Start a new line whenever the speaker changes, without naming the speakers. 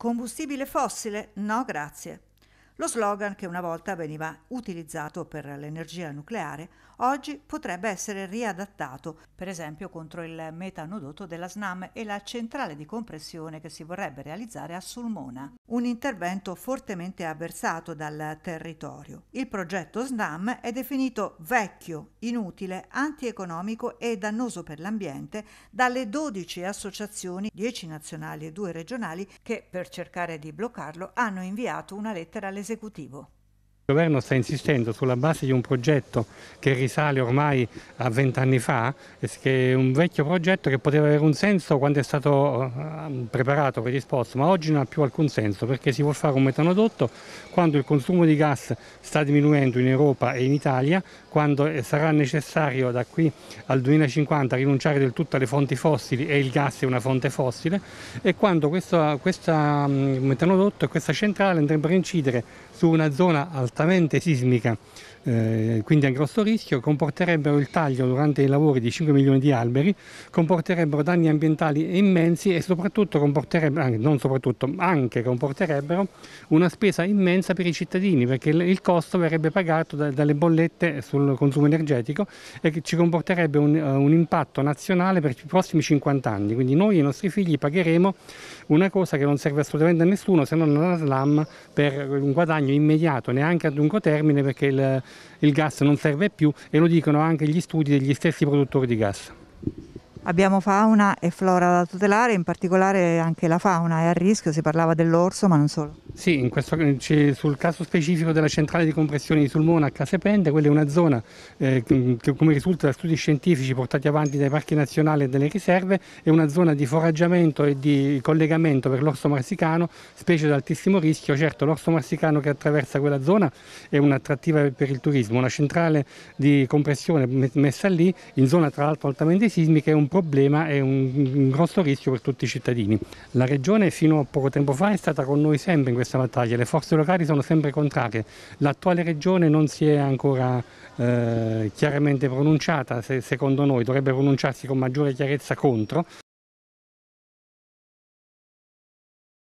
Combustibile fossile? No, grazie. Lo slogan che una volta veniva utilizzato per l'energia nucleare oggi potrebbe essere riadattato, per esempio contro il metanodotto della SNAM e la centrale di compressione che si vorrebbe realizzare a Sulmona, un intervento fortemente avversato dal territorio. Il progetto SNAM è definito vecchio, inutile, antieconomico e dannoso per l'ambiente dalle 12 associazioni, 10 nazionali e 2 regionali, che per cercare di bloccarlo hanno inviato una lettera all'esercizio esecutivo.
Il governo sta insistendo sulla base di un progetto che risale ormai a vent'anni fa, che è un vecchio progetto che poteva avere un senso quando è stato eh, preparato, predisposto, ma oggi non ha più alcun senso perché si vuole fare un metanodotto quando il consumo di gas sta diminuendo in Europa e in Italia, quando eh, sarà necessario da qui al 2050 rinunciare del tutto alle fonti fossili e il gas è una fonte fossile e quando questo mm, metanodotto e questa centrale andrebbero a incidere su una zona alta altamente sismica, eh, quindi a grosso rischio, comporterebbero il taglio durante i lavori di 5 milioni di alberi, comporterebbero danni ambientali immensi e soprattutto comporterebbero, non soprattutto, anche comporterebbero una spesa immensa per i cittadini perché il costo verrebbe pagato da, dalle bollette sul consumo energetico e ci comporterebbe un, eh, un impatto nazionale per i prossimi 50 anni. Quindi noi e i nostri figli pagheremo una cosa che non serve assolutamente a nessuno se non alla SLAM per un guadagno immediato, neanche a a lungo termine perché il, il gas non serve più e lo dicono anche gli studi degli stessi produttori di gas.
Abbiamo fauna e flora da tutelare, in particolare anche la fauna è a rischio, si parlava dell'orso ma non solo.
Sì, questo, sul caso specifico della centrale di compressione di Sulmona a Casepende, quella è una zona eh, mm, che come risulta da studi scientifici portati avanti dai parchi nazionali e dalle riserve, è una zona di foraggiamento e di collegamento per l'orso marsicano, specie ad altissimo rischio. Certo, l'orso marsicano che attraversa quella zona è un'attrattiva per il turismo, una centrale di compressione messa lì, in zona tra l'altro altamente sismica, è un problema, è un, un grosso rischio per tutti i cittadini. La regione fino a poco tempo fa è stata con noi sempre in questo questa battaglia, le forze locali sono sempre contrarie, l'attuale regione non si è ancora eh, chiaramente pronunciata, se, secondo noi dovrebbe pronunciarsi con maggiore chiarezza contro,